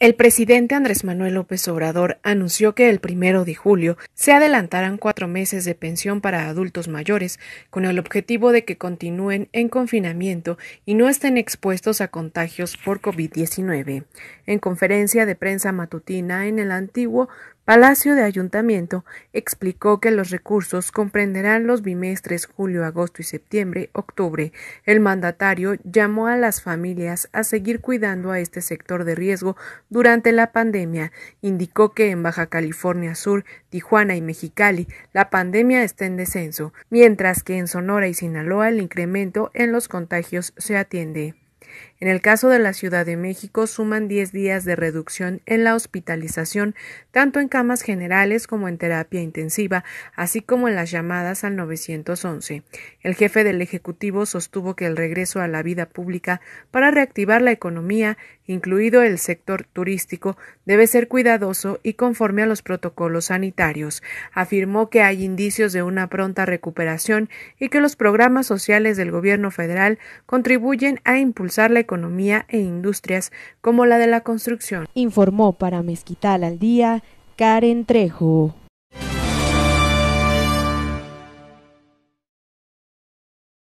El presidente Andrés Manuel López Obrador anunció que el primero de julio se adelantarán cuatro meses de pensión para adultos mayores, con el objetivo de que continúen en confinamiento y no estén expuestos a contagios por COVID-19. En conferencia de prensa matutina en el antiguo Palacio de Ayuntamiento explicó que los recursos comprenderán los bimestres julio, agosto y septiembre, octubre. El mandatario llamó a las familias a seguir cuidando a este sector de riesgo durante la pandemia. Indicó que en Baja California Sur, Tijuana y Mexicali la pandemia está en descenso, mientras que en Sonora y Sinaloa el incremento en los contagios se atiende. En el caso de la Ciudad de México, suman 10 días de reducción en la hospitalización, tanto en camas generales como en terapia intensiva, así como en las llamadas al 911. El jefe del Ejecutivo sostuvo que el regreso a la vida pública para reactivar la economía, incluido el sector turístico, debe ser cuidadoso y conforme a los protocolos sanitarios. Afirmó que hay indicios de una pronta recuperación y que los programas sociales del gobierno federal contribuyen a impulsar la economía e industrias como la de la construcción, informó para Mezquital al Día Karen Trejo.